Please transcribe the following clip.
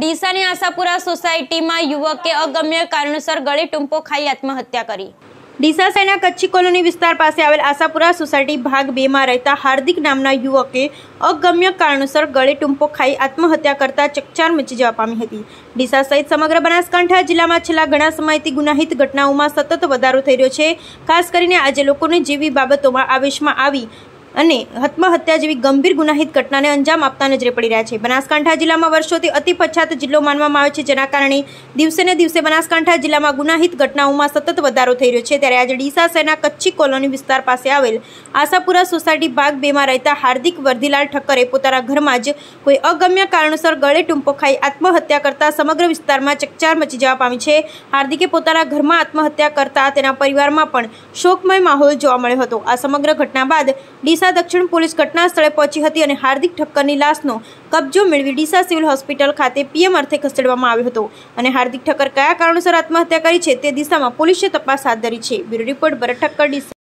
ડીસાની આશાપુરા સોસાયટીમાં યુવકે અગમ્ય કારણોસર ગળે ટૂંપો ખાઈ આત્મહત્યા કરી ડીસા શહેરના કચ્છી કોલોની વિસ્તાર પાસે આવેલ આશાપુરા સોસાયટી ભાગ બેમાં રહેતા હાર્દિક નામના યુવકે અગમ્ય કારણોસર ગળે ટૂંપો ખાઈ આત્મહત્યા કરતા ચકચાર મચી જવા પામી હતી ડીસા સહિત સમગ્ર બનાસકાંઠા જિલ્લામાં છેલ્લા ઘણા સમયથી ગુનાહિત ઘટનાઓમાં સતત વધારો થઈ રહ્યો છે ખાસ કરીને આજે લોકોને જેવી બાબતોમાં આવેશમાં આવી અને આત્મહત્યા જેવી ગંભીર ગુનાહિત ઘટનાને અંજામ આપતા નજરે પડી રહ્યા છે બનાસકાંઠા જિલ્લામાં વર્ષોથી અતિ પછાત જિલ્લો માનવામાં આવે છે જેના કારણે દિવસેને દિવસે બનાસકાંઠા જિલ્લામાં ગુનાહિત ઘટનાઓમાં સતત વધારો થઈ રહ્યો છે ત્યારે આજે ડીસા સેના કચ્છી કોલોની વિસ્તાર પાસે આવેલ આશાપુરા સોસાયટી ભાગ બેમાં રહેતા હાર્દિક વર્ધીલાલ ઠક્કરે પોતાના ઘરમાં જ કોઈ અગમ્ય કારણોસર ગળે ટૂંપો ખાઈ આત્મહત્યા કરતા સમગ્ર વિસ્તારમાં ચકચાર મચી જવા પામી છે હાર્દિકે પોતાના ઘરમાં આત્મહત્યા કરતા તેના પરિવારમાં પણ શોકમય માહોલ જોવા મળ્યો હતો આ સમગ્ર ઘટના બાદ ડીસા ડીસા દક્ષિણ પોલીસ ઘટના સ્થળે પહોંચી હતી અને હાર્દિક ઠક્કરની લાશનો કબજો મેળવી ડીસા સિવિલ હોસ્પિટલ ખાતે પીએમ અર્થે ખસેડવામાં આવ્યો હતો અને હાર્દિક ઠક્કર કયા કારણોસર આત્મહત્યા કરી છે તે દિશામાં પોલીસે તપાસ હાથ ધરી છે બ્યુરો રિપોર્ટ ભરત ઠક્કર ડીસા